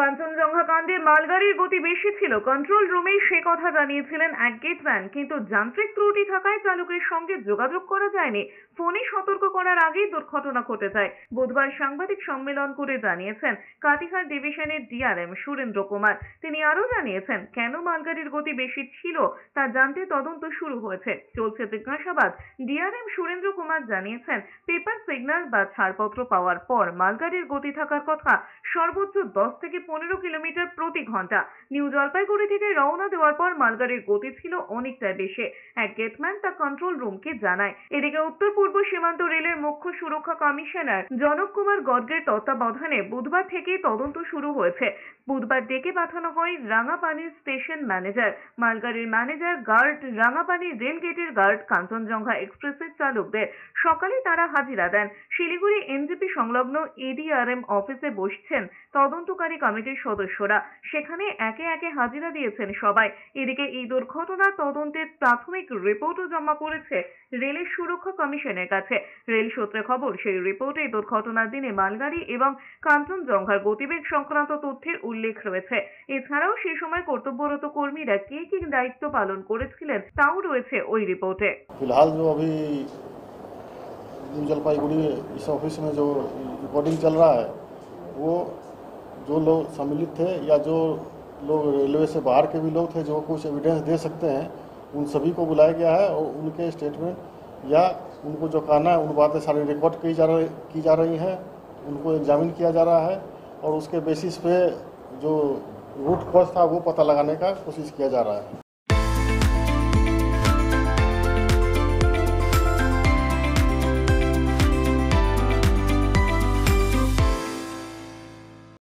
কাঞ্চনজঙ্ঘা কাণ্ডে মালগাড়ির গতি বেশি ছিল কন্ট্রোল রুমে সে কথা জানিয়েছিলেন এক গেটম্যান কিন্তু যান্ত্রিক ত্রুটি থাকায় চালকের সঙ্গে যোগাযোগ করা যায়নি ফোনে সতর্ক করার আগেই দুর্ঘটনা ঘটে যায় বুধবার সাংবাদিক সম্মেলন করে জানিয়েছেন কাটিহার ডিভিশনের ডিআরএম সুরেন্দ্র কুমার তিনি আরও জানিয়েছেন কেন মালগাড়ির গতি বেশি ছিল তা জানতে তদন্ত শুরু হয়েছে চলছে জিজ্ঞাসাবাদ ডিআরএম সুরেন্দ্র কুমার জানিয়েছেন পেপার সিগনাল বা ছাড়পত্র পাওয়ার পর মালগাড়ির গতি থাকার কথা সর্বোচ্চ দশ থেকে পনেরো কিলোমিটার প্রতি ঘন্টা নিউ জলপাইগুড়ি থেকে রওনা দেওয়ার পর মালগাড়ির গতি ছিল অনেকটাই বেশি এক গেটম্যান তা কন্ট্রোল রুমকে জানায় এদিকে উত্তর পূর্ব সীমান্ত রেলের মুখ্য সুরক্ষা কমিশনার জনক কুমার গর্গের তত্ত্বাবধানে বুধবার থেকে তদন্ত শুরু হয়েছে বুধবার ডেকে পাঠানো হয় রাঙাপানির স্টেশন ম্যানেজার মালগাড়ির ম্যানেজার গার্ড রাঙাপানি রেল গেটের গার্ড কাঞ্চনজঙ্ঘা এক্সপ্রেসের চালকদের সকালে তারা হাজিরা দেন শিলিগুড়ি এনজিপি সংলগ্ন এডিআরএম অফিসে বসছেন তদন্তকারী কমিশন কমিটির সদস্যরা সেখানে একে একে হাজিরা দিয়েছেন সবাই এদিকে এই দুর্ঘটনার তদন্তের প্রাথমিক রিপোর্টও জমা পড়েছে রেলের সুরক্ষা কমিশনের কাছে রেল সূত্রে খবর সেই রিপোর্টে দুর্ঘটনার দিনে মালগাড়ি এবং কাঞ্চনজঙ্ঘার গতিবেগ সংক্রান্ত তথ্যের উল্লেখ রয়েছে এছাড়াও সেই সময় কর্তব্যরত কর্মীরা কে কি দায়িত্ব পালন করেছিলেন তাও রয়েছে ওই রিপোর্টে फिलहाल जो अभी न्यू जलपाईगुड़ी इस ऑफिस में जो रिकॉर्डिंग चल रहा है वो जो लोग सम्मिलित थे या जो लोग रेलवे से बाहर के भी लोग थे जो कुछ एविडेंस दे सकते हैं उन सभी को बुलाया गया है और उनके स्टेटमेंट या उनको जो कहना है उन बातें सारी रिकॉर्ड की जा रही की जा रही हैं उनको एग्जामिन किया जा रहा है और उसके बेसिस पे जो रूट कॉज था वो पता लगाने का कोशिश किया जा रहा है